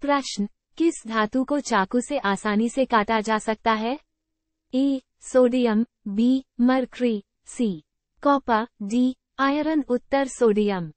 प्रश्न किस धातु को चाकू से आसानी से काटा जा सकता है A sodium B mercury C copper D iron उत्तर सोडियम